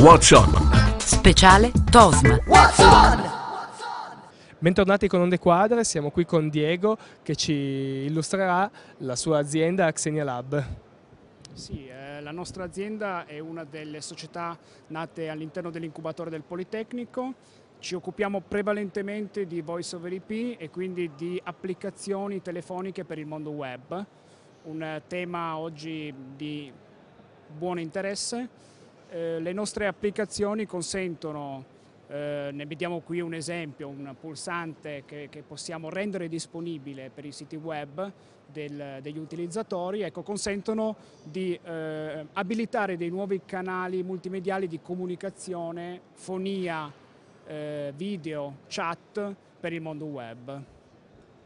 What's On? Speciale TOSM. What's On? Bentornati con Onde Quadre, siamo qui con Diego che ci illustrerà la sua azienda Axenia Lab. Sì, eh, la nostra azienda è una delle società nate all'interno dell'incubatore del Politecnico ci occupiamo prevalentemente di voice over IP e quindi di applicazioni telefoniche per il mondo web, un tema oggi di buon interesse eh, le nostre applicazioni consentono, eh, ne vediamo qui un esempio, un pulsante che, che possiamo rendere disponibile per i siti web del, degli utilizzatori, ecco, consentono di eh, abilitare dei nuovi canali multimediali di comunicazione, fonia, eh, video, chat per il mondo web.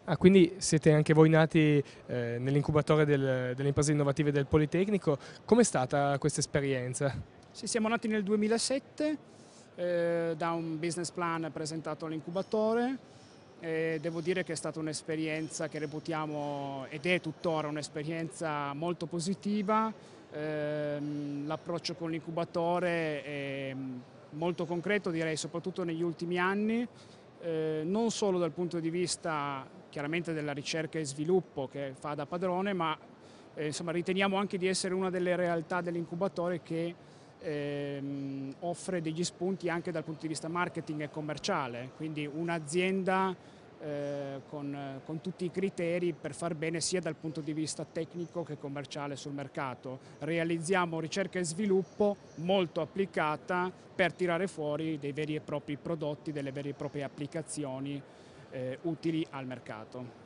Ah, quindi siete anche voi nati eh, nell'incubatore del, delle imprese innovative del Politecnico. Com'è stata questa esperienza? Sì, siamo nati nel 2007 eh, da un business plan presentato all'incubatore. Eh, devo dire che è stata un'esperienza che reputiamo ed è tuttora un'esperienza molto positiva. Eh, L'approccio con l'incubatore è molto concreto, direi soprattutto negli ultimi anni, eh, non solo dal punto di vista chiaramente della ricerca e sviluppo che fa da padrone, ma eh, insomma, riteniamo anche di essere una delle realtà dell'incubatore che ehm, offre degli spunti anche dal punto di vista marketing e commerciale, quindi un'azienda eh, con, con, tutti i criteri per far bene sia dal punto di vista tecnico che commerciale sul mercato. Realizziamo ricerca e sviluppo molto applicata per tirare fuori dei veri e propri prodotti, delle vere e proprie applicazioni eh, utili al mercato.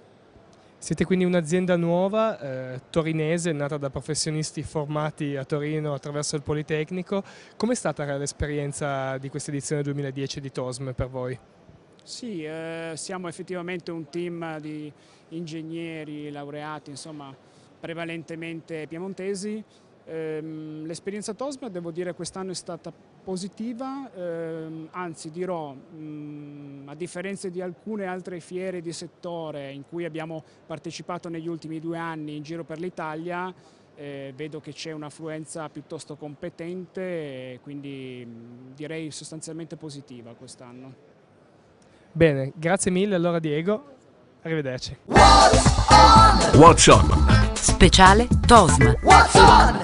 Siete quindi un'azienda nuova, eh, torinese, nata da professionisti formati a Torino attraverso il Politecnico. Com'è stata l'esperienza di questa edizione 2010 di TOSM per voi? Sì, eh, siamo effettivamente un team di ingegneri laureati, insomma, prevalentemente piemontesi, Ehm, l'esperienza TOSMA devo dire quest'anno è stata positiva, ehm, anzi dirò, mm, a differenza di alcune altre fiere di settore in cui abbiamo partecipato negli ultimi due anni in giro per l'Italia, eh, vedo che c'è un'affluenza piuttosto competente, quindi mm, direi sostanzialmente positiva quest'anno. Bene, grazie mille allora Diego, arrivederci. What's on? Speciale Tosma. What's